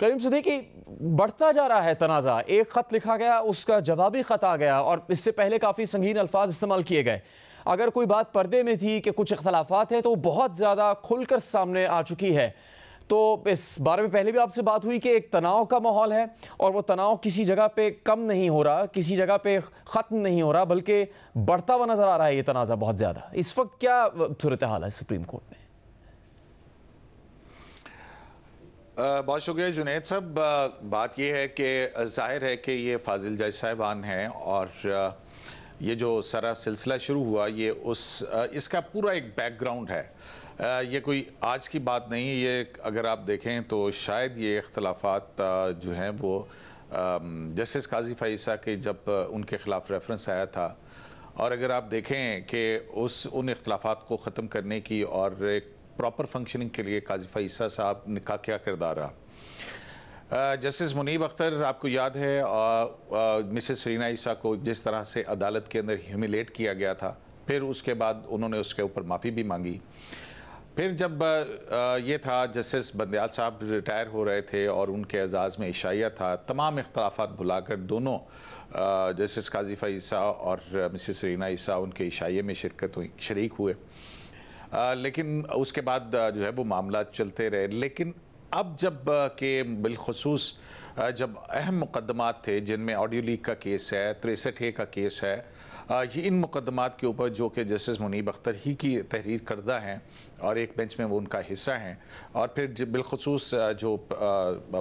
करीम सदीकी बढ़ता जा रहा है तनाज़ा एक ख़त लिखा गया उसका जवाबी ख़त आ गया और इससे पहले काफ़ी संगीन अल्फाज इस्तेमाल किए गए अगर कोई बात पर्दे में थी कि कुछ अख्तलाफात हैं तो बहुत ज़्यादा खुलकर सामने आ चुकी है तो इस बारे में पहले भी आपसे बात हुई कि एक तनाव का माहौल है और वो तनाव किसी जगह पे कम नहीं हो रहा किसी जगह पे ख़त्म नहीं हो रहा बल्कि बढ़ता हुआ नज़र आ रहा है ये तनाज़ा बहुत ज़्यादा इस वक्त क्या सूरत हाल है सुप्रीम कोर्ट में बहुत शुक्रिया जुनेद साहब बात यह है कि जाहिर है कि ये फाजिल जय साहिबान हैं और ये जो सारा सिलसिला शुरू हुआ ये उस इसका पूरा एक बैकग्राउंड है ये कोई आज की बात नहीं है ये अगर आप देखें तो शायद ये अख्तलाफात जो हैं वो जस्टिस काजी फ़ैसा के जब उनके ख़िलाफ़ रेफरेंस आया था और अगर आप देखें कि उस उन अख्तलाफा को ख़त्म करने की और एक प्रॉपर फंक्शनिंग के लिए काजी फ़ैसा साहब ने का क्या किरदार रहा जस्टिस मुनीब अख्तर आपको याद है मिसेस रीना ईसा को जिस तरह से अदालत के अंदर ह्यूमिलेट किया गया था फिर उसके बाद उन्होंने उसके ऊपर माफ़ी भी मांगी फिर जब ये था जस्टिस बंदयाल साहब रिटायर हो रहे थे और उनके एजाज़ में इशाया था तमाम इख्लाफा भुलाकर दोनों जस्टिस काजीफ़ा ईसा और मिसिस रीना ईसा उनके इशाइये में शिरकत हुई शरीक हुए लेकिन उसके बाद जो है वो मामला चलते रहे लेकिन अब जब के बिलखसूस जब अहम मुकदमात थे जिनमें ऑडियो लीक का केस है तिरसठ ए का केस है ये इन मुकदमात के ऊपर जो कि जस्टिस मुनीब अख्तर ही की तहरीर करदा हैं और एक बेंच में वो उनका हिस्सा हैं और फिर बिलखसूस जो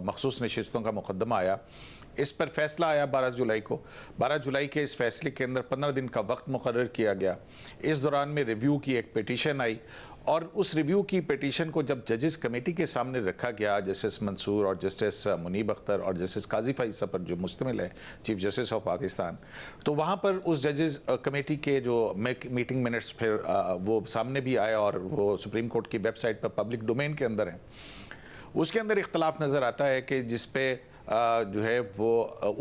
मखसूस नशस्तों का मुकदमा आया इस पर फैसला आया बारह जुलाई को बारह जुलाई के इस फैसले के अंदर पंद्रह दिन का वक्त मुकर किया गया इस दौरान में रिव्यू की एक पटिशन आई और उस रिव्यू की पटिशन को जब जजेस कमेटी के सामने रखा गया जस्टिस मंसूर और जस्टिस मुनीब अख्तर और जस्टिस काजी फ़ाइसा पर जो मुश्तमिल है चीफ जस्टिस ऑफ पाकिस्तान तो वहाँ पर उस जजेस कमेटी के जो मीटिंग मिनट्स फिर वो सामने भी आए और वो सुप्रीम कोर्ट की वेबसाइट पर पब्लिक डोमेन के अंदर है उसके अंदर इख्तलाफ नज़र आता है कि जिसपे जो है वो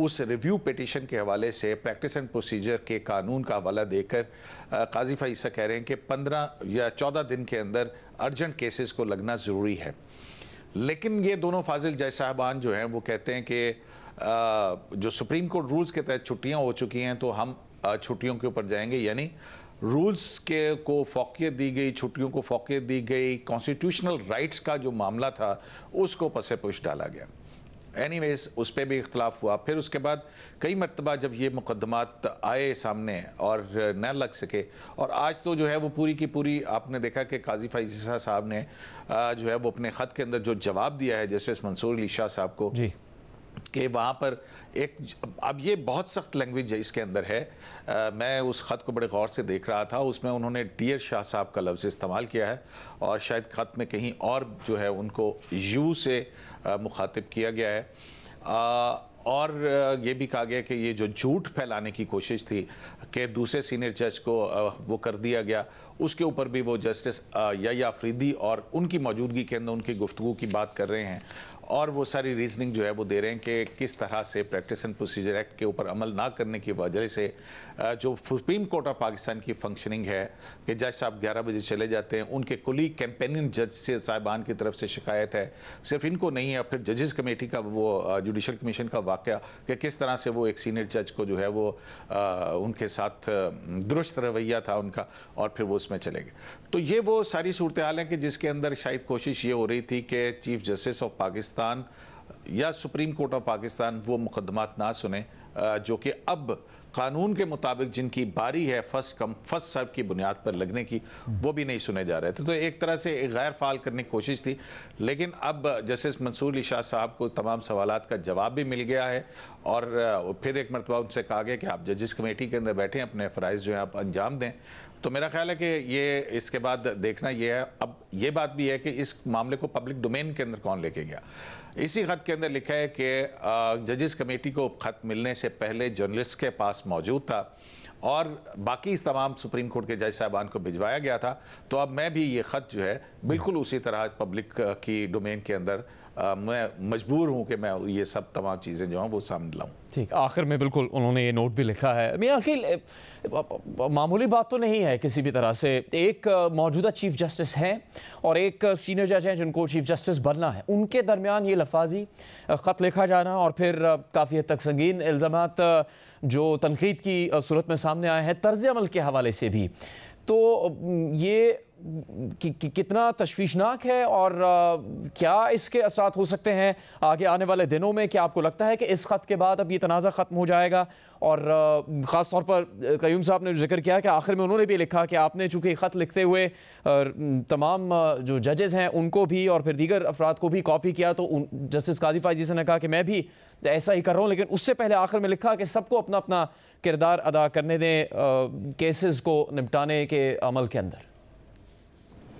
उस रिव्यू पटिशन के हवाले से प्रैक्टिस एंड प्रोसीजर के कानून का हवाला देकर काजी फाइसा कह रहे हैं कि पंद्रह या चौदह दिन के अंदर अर्जेंट केसेस को लगना ज़रूरी है लेकिन ये दोनों फाजिल जय साहबान जो हैं वो कहते हैं कि जो सुप्रीम कोर्ट रूल्स के तहत छुट्टियाँ हो चुकी हैं तो हम छुट्टियों के ऊपर जाएंगे यानी रूल्स के को फोकियत दी गई छुट्टियों को फोकियत दी गई कॉन्स्टिट्यूशनल राइट्स का जो मामला था उसको पसे पुश डाला गया एनी वेज उस पर भी इख्तलाफ हुआ फिर उसके बाद कई मरतबा जब ये मुकदमात आए सामने और न लग सके और आज तो जो है वो पूरी की पूरी आपने देखा कि काजी फैजा साहब ने जो है वो अपने ख़त के अंदर जो जवाब दिया है जस्टिस मंसूर अली शाह साहब को कि वहाँ पर एक अब ये बहुत सख्त लैंग्वेज है इसके अंदर है आ, मैं उस ख़त को बड़े गौर से देख रहा था उसमें उन्होंने डियर शाह साहब का लफ्ज़ इस्तेमाल किया है और शायद ख़त में कहीं और जो है उनको यू से मुखातिब किया गया है आ, और ये भी कहा गया कि ये जो झूठ फैलाने की कोशिश थी कि दूसरे सीनियर जज को वो कर दिया गया उसके ऊपर भी वो जस्टिस या फ्रीदी और उनकी मौजूदगी के अंदर उनकी गुफ्तु की बात कर रहे हैं और वो सारी रीजनिंग जो है वो दे रहे हैं कि किस तरह से प्रैक्टिस एंड प्रोसीजर एक्ट के ऊपर अमल ना करने की वजह से जो सुप्रीम कोर्ट ऑफ पाकिस्तान की फंक्शनिंग है कि जज साहब ग्यारह बजे चले जाते हैं उनके कुली कैंपेनियन जज से साहिबान की तरफ से शिकायत है सिर्फ इनको नहीं है फिर जजेस कमेटी का वो जुडिशल कमीशन का वाक़ कि किस तरह से वो एक सीनियर जज को जो है वो आ, उनके साथ दुरुस्त रवैया था उनका और फिर वो उसमें चले गए तो ये वो सारी सूरत हाल है कि जिसके अंदर शायद कोशिश ये हो रही थी कि chief justice of Pakistan Pakistan या सुप्रीम कोर्ट ऑफ पाकिस्तान वो मुकदमात ना सुने जो कि अब कानून के मुताबिक जिनकी बारी है फर्स्ट कम फर्स्ट सर्व की बुनियाद पर लगने की वो भी नहीं सुने जा रहे थे तो एक तरह से एक गैर फाल करने की कोशिश थी लेकिन अब जस्टिस मंसूर अली शाह साहब को तमाम सवाल का जवाब भी मिल गया है और फिर एक मरतबा उनसे कहा गया कि आप जजिस कमेटी के अंदर बैठें अपने फ़राइज़ जो हैं आप अंजाम दें तो मेरा ख्याल है कि ये इसके बाद देखना ये है अब ये बात भी है कि इस मामले को पब्लिक डोमेन के अंदर कौन लेके गया इसी खत के अंदर लिखा है कि जजेस कमेटी को खत मिलने से पहले जर्नलिस्ट के पास मौजूद था और बाकी इस तमाम सुप्रीम कोर्ट के जज साहबान को भिजवाया गया था तो अब मैं भी ये ख़त जो है बिल्कुल उसी तरह पब्लिक की डोमेन के अंदर અહ મે મજબૂર હું કે મે યે સબ તમામ ચીજે જો હું વો સામન લઉં ઠીક આખર મે બિલકુલ ઉનહોને યે નોટ ભી લિખા હૈ મે અખિલ આમૂલી બાત તો નહીં હૈ કિસી ભી તરહ સે એક મૌજુદા ચીફ જસ્ટિસ હૈ ઓર એક સિનિયર જાજ હૈ જિનકો ચીફ જસ્ટિસ બનના હૈ ઉનકે દરમિયાન યે લફાઝી ખત લેખા જાના ઓર ફિર કાફી હદ તક સંગીન ઇલઝમાત જો تنકિત કી સુરત મે સામને આયે હૈ તરઝ-એ-અમલ કે હાવ アレ સે ભી તો યે कि, कि, कितना तश्वीशनाक है और आ, क्या इसके असरा हो सकते हैं आगे आने वाले दिनों में क्या आपको लगता है कि इस ख़त के बाद अब ये तनाज़ा ख़त्म हो जाएगा और ख़ास तौर पर कयूम साहब ने जिक्र किया कि आखिर में उन्होंने भी लिखा कि आपने चूँकि ख़त लिखते हुए तमाम जो जजेज़ हैं उनको भी और फिर दीगर अफराद को भी कॉपी किया तो जस्टिस कादी से ने कहा कि मैं भी ऐसा ही कर रहा हूँ लेकिन उससे पहले आखिर में लिखा कि सबको अपना अपना किरदार अदा करने दें केसेस को निपटाने के अमल के अंदर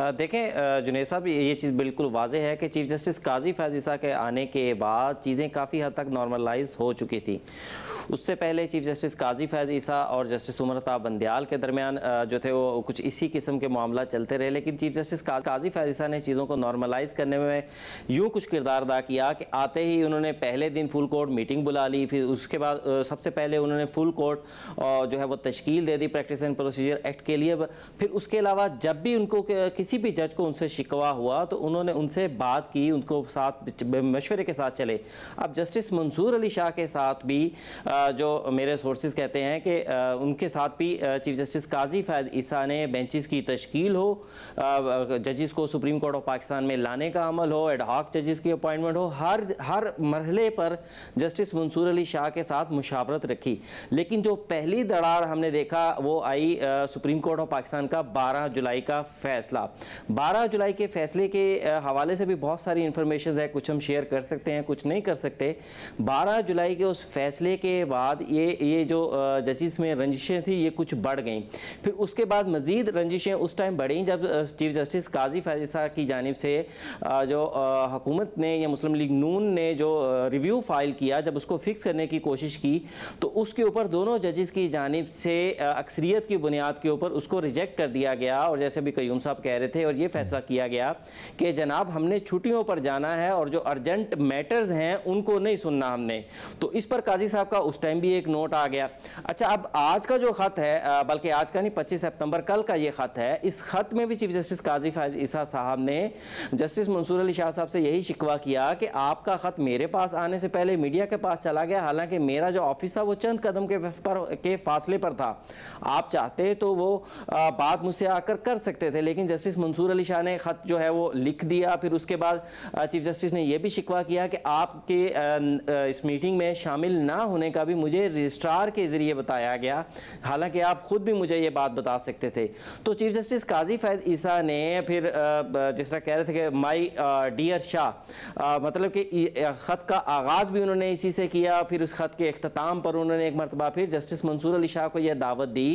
देखें जुनेद साहब ये चीज़ बिल्कुल वाजह है कि चीफ जस्टिस काजी फैजिसा के आने के बाद चीज़ें काफ़ी हद तक नॉर्मलाइज हो चुकी थी उससे पहले चीफ जस्टिस काजी फैजिसा और जस्टिस उमरता बंदयाल के दरमियान जो थे वो कुछ इसी किस्म के मामला चलते रहे लेकिन चीफ जस्टिस काजी फैजिसा ने चीज़ों को नॉर्मलाइज करने में यूँ कुछ किरदार अदा किया कि आते ही उन्होंने पहले दिन फुल कोर्ट मीटिंग बुला ली फिर उसके बाद सबसे पहले उन्होंने फुल कोर्ट जो है वो तश्कील दे दी प्रैक्टिस एंड प्रोसीजर एक्ट के लिए फिर उसके अलावा जब भी उनको किसी किसी भी जज को उनसे शिकवा हुआ तो उन्होंने उनसे बात की उनको साथ मशवरे के साथ चले अब जस्टिस मंसूर अली शाह के साथ भी जो मेरे सोर्सेज कहते हैं कि उनके साथ भी चीफ जस्टिस काजी फैज ईसा ने बेंचेस की तश्कील हो जजेस को सुप्रीम कोर्ट ऑफ पाकिस्तान में लाने का अमल हो एडहॉक जजेस की अपॉइंटमेंट हो हर हर मरहले पर जस्टिस मंसूर अली शाह के साथ मुशावरत रखी लेकिन जो पहली दरार हमने देखा वो आई सुप्रीम कोर्ट ऑफ पाकिस्तान का बारह जुलाई का फैसला था 12 जुलाई के फैसले के हवाले से भी बहुत सारी इन्फॉर्मेशन है कुछ हम शेयर कर सकते हैं कुछ नहीं कर सकते 12 जुलाई के उस फैसले के बाद ये ये जो जजिस में रंजिशें थी ये कुछ बढ़ गई फिर उसके बाद मज़ीद रंजिशें उस टाइम बढ़ी जब चीफ जस्टिस काजी फैजा की जानब से जो हकूमत ने या मुस्लिम लीग नून ने जो रिव्यू फाइल किया जब उसको फिक्स करने की कोशिश की तो उसके ऊपर दोनों जजिस की जानब से अक्सरियत की बुनियाद के ऊपर उसको रिजेक्ट कर दिया गया और जैसे भी कयूम साहब कह रहे थे और ये फैसला किया गया कि जनाब हमने छुट्टियों पर जाना है और जो अर्जेंट मैटर्स हैं उनको नहीं सुनना हमने तो इस पर काजी साहब का उस टाइम भी एक नोट आ गया अच्छा अब आज का जो ख़त है बल्कि आज का नहीं पच्चीस सितंबर कल का ये ख़त है इस ख़त में भी चीफ जस्टिस काजी फायज ईसा साहब ने जस्टिस मंसूर अली शाह साहब से यही शिकवा किया कि आपका ख़त मेरे पास आने से पहले मीडिया के पास चला गया हालांकि मेरा जो ऑफिस था वो चंद कदम के पर के फासले पर था आप चाहते तो वो आ, बात मुझसे आकर कर सकते थे लेकिन जस्टिस जस्टिस मंसूर अली शाह ने ख़त जो है वो लिख दिया फिर उसके बाद चीफ जस्टिस ने यह भी शिकवा किया कि आपके इस मीटिंग में शामिल ना होने का भी मुझे रजिस्ट्रार के ज़रिए बताया गया हालांकि आप ख़ुद भी मुझे ये बात बता सकते थे तो चीफ जस्टिस काजी फैज़ ईसा ने फिर जिस तरह कह रहे थे कि माई डियर शाह मतलब कि ख़त का आगाज़ भी उन्होंने इसी से किया फिर उस ख़त के अख्ताम पर उन्होंने एक मरतबा फिर जस्टिस मंसूर अली शाह को यह दावत दी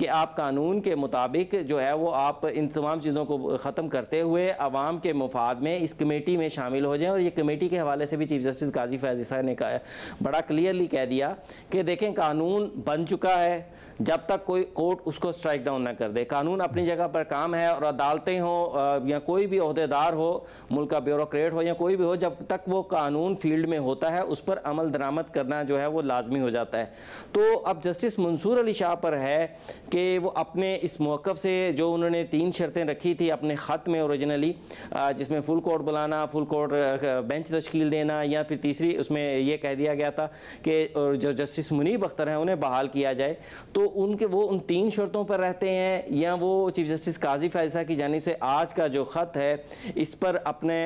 कि आप कानून के मुताबिक जो है वो आप इन तमाम चीज़ों को ख़त्म करते हुए आवाम के मुफाद में इस कमेटी में शामिल हो जाएँ और ये कमेटी के हवाले से भी चीफ जस्टिस काजी फैजिसा ने कहा बड़ा क्लियरली कह दिया कि देखें कानून बन चुका है जब तक कोई कोर्ट उसको स्ट्राइक डाउन ना कर दे कानून अपनी जगह पर काम है और अदालतें हों या कोई भी अहदेदार हो मुल्क का ब्यूरोक्रेट हो या कोई भी हो जब तक वो कानून फील्ड में होता है उस पर अमल दरामद करना जो है वो लाजमी हो जाता है तो अब जस्टिस मंसूर अली शाह पर है कि वो अपने इस मौक़ से जो उन्होंने तीन शर्तें रखी थी अपने ख़त में औरिजिनली जिसमें फुल कोर्ट बुलाना फुल कोर्ट बेंच तश्कील देना या फिर तीसरी उसमें यह कह दिया गया था कि जो जस्टिस मुनीब अख्तर हैं उन्हें बहाल किया जाए तो उनके वो उन तीन शर्तों पर रहते हैं या वो चीफ जस्टिस काजी फैजा की जानी से आज का जो ख़त है इस पर अपने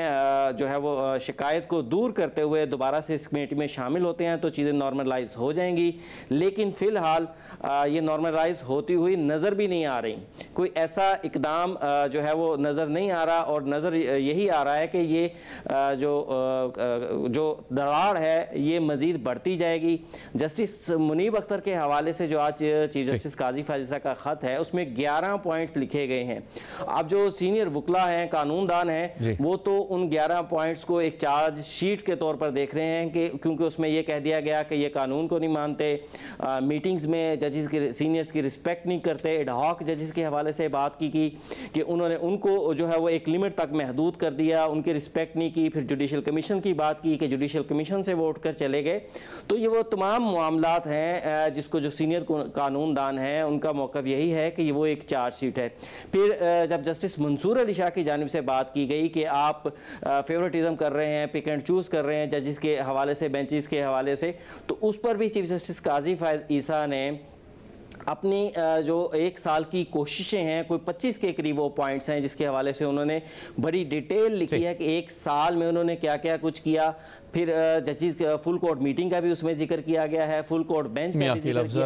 जो है वो शिकायत को दूर करते हुए दोबारा से इस कमेटी में शामिल होते हैं तो चीज़ें नॉर्मलाइज हो जाएंगी लेकिन फ़िलहाल ये नॉर्मलाइज होती हुई नज़र भी नहीं आ रही कोई ऐसा इकदाम जो है वो नज़र नहीं आ रहा और नज़र यही आ रहा है कि ये जो जो दराड़ है ये मज़ीद बढ़ती जाएगी जस्टिस मुनीब अख्तर के हवाले से जो आज चीफ जस्टिस काजी फाजिसा का ख़त है उसमें ग्यारह पॉइंट्स लिखे गए हैं अब जो सीनियर वकला हैं कानूनदान हैं वो तो उन ग्यारह पॉइंट्स को एक चार्ज शीट के तौर पर देख रहे हैं कि क्योंकि उसमें यह कह दिया गया कि ये कानून को नहीं मानते मीटिंग्स में जजेस की सीनियर्स की रिस्पेक्ट नहीं करते एडहॉक जजेस के हवाले से बात की कि, कि उन्होंने उनको जो है वो एक लिमिट तक महदूद कर दिया उनकी रिस्पेक्ट नहीं की फिर जुडिशल कमीशन की बात की कि जुडिशल कमीशन से वो उठकर चले गए तो ये वो तमाम मामला हैं जिसको जो सीनियर कानून कानून दान हैं उनका मौक़ यही है कि वो एक चार्जशीट है फिर जब जस्टिस मंसूर अली शाह की जानब से बात की गई कि आप फेवरेटिज़म कर रहे हैं पिक एंड चूज़ कर रहे हैं जजिस के हवाले से बेंचिस के हवाले से तो उस पर भी चीफ जस्टिस काजी फायज ईसा ने अपनी जो एक साल की कोशिशें हैं कोई 25 के करीब वो पॉइंट्स हैं जिसके हवाले से उन्होंने बड़ी डिटेल लिखी है कि एक साल में उन्होंने क्या क्या कुछ किया फिर जजिस फुल कोर्ट मीटिंग का भी उसमें जिक्र किया गया है फुल कोर्ट बेंच का भी जिक्र किया